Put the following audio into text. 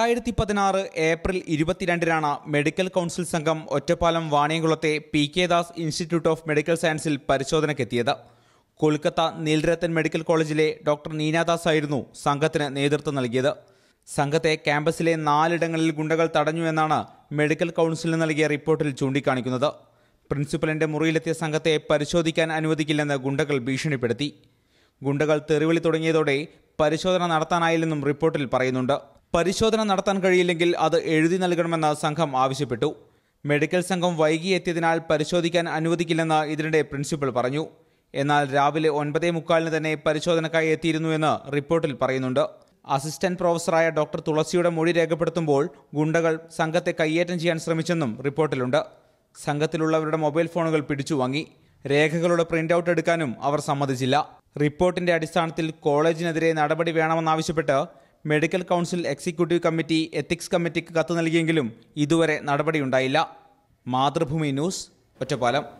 രണ്ടായിരത്തി പതിനാറ് April ഇരുപത്തിരണ്ടിനാണ് medical council സംഘം ഒറ്റപ്പാലം വാണിയംകുളത്തെ P K Das institute of medical സയൻസിൽ പരിശോധനയ്ക്കെത്തിയത് കൊൽക്കത്ത നീൽരത്തൻ മെഡിക്കൽ കോളേജിലെ ഡോക്ടർ നീനാദാസ് ആയിരുന്നു സംഘത്തിന് നേതൃത്വം നൽകിയത് സംഘത്തെ ക്യാമ്പസിലെ നാലിടങ്ങളിൽ ഗുണ്ടകൾ തടഞ്ഞു എന്നാണ് മെഡിക്കൽ കൗൺസിലിന് നൽകിയ റിപ്പോർട്ടിൽ ചൂണ്ടിക്കാണിക്കുന്നത് പ്രിൻസിപ്പലിന്റെ മുറിയിലെത്തിയ സംഘത്തെ പരിശോധിക്കാൻ അനുവദിക്കില്ലെന്ന് ഗുണ്ടകൾ ഭീഷണിപ്പെടുത്തി ഗുണ്ടകൾ തെറിവിളി തുടങ്ങിയതോടെ പരിശോധന നടത്താനായില്ലെന്നും റിപ്പോർട്ടിൽ പറയുന്നുണ്ട് പരിശോധന നടത്താൻ കഴിയില്ലെങ്കിൽ അത് എഴുതി നൽകണമെന്ന് സംഘം ആവശ്യപ്പെട്ടു മെഡിക്കൽ സംഘം വൈകി എത്തിയതിനാൽ പരിശോധിക്കാൻ അനുവദിക്കില്ലെന്ന് ഇതിനിടെ പ്രിൻസിപ്പൽ പറഞ്ഞു എന്നാൽ രാവിലെ ഒൻപതേ മുക്കാലിന് തന്നെ പരിശോധനക്കായി എത്തിയിരുന്നുവെന്ന് റിപ്പോർട്ടിൽ പറയുന്നുണ്ട് അസിസ്റ്റന്റ് പ്രൊഫസറായ ഡോക്ടർ തുളസിയുടെ മൊഴി രേഖപ്പെടുത്തുമ്പോൾ ഗുണ്ടകൾ സംഘത്തെ കയ്യേറ്റം ചെയ്യാൻ ശ്രമിച്ചെന്നും റിപ്പോർട്ടിലുണ്ട് സംഘത്തിലുള്ളവരുടെ മൊബൈൽ ഫോണുകൾ പിടിച്ചു വാങ്ങി രേഖകളുടെ പ്രിന്റ് ഔട്ട് എടുക്കാനും അവർ സമ്മതിച്ചില്ല റിപ്പോർട്ടിന്റെ അടിസ്ഥാനത്തിൽ കോളേജിനെതിരെ നടപടി വേണമെന്നാവശ്യപ്പെട്ട് medical council executive committee ethics കമ്മിറ്റിക്ക് കത്ത് നൽകിയെങ്കിലും ഇതുവരെ നടപടിയുണ്ടായില്ല മാതൃഭൂമി ന്യൂസ് ഒറ്റപ്പാലം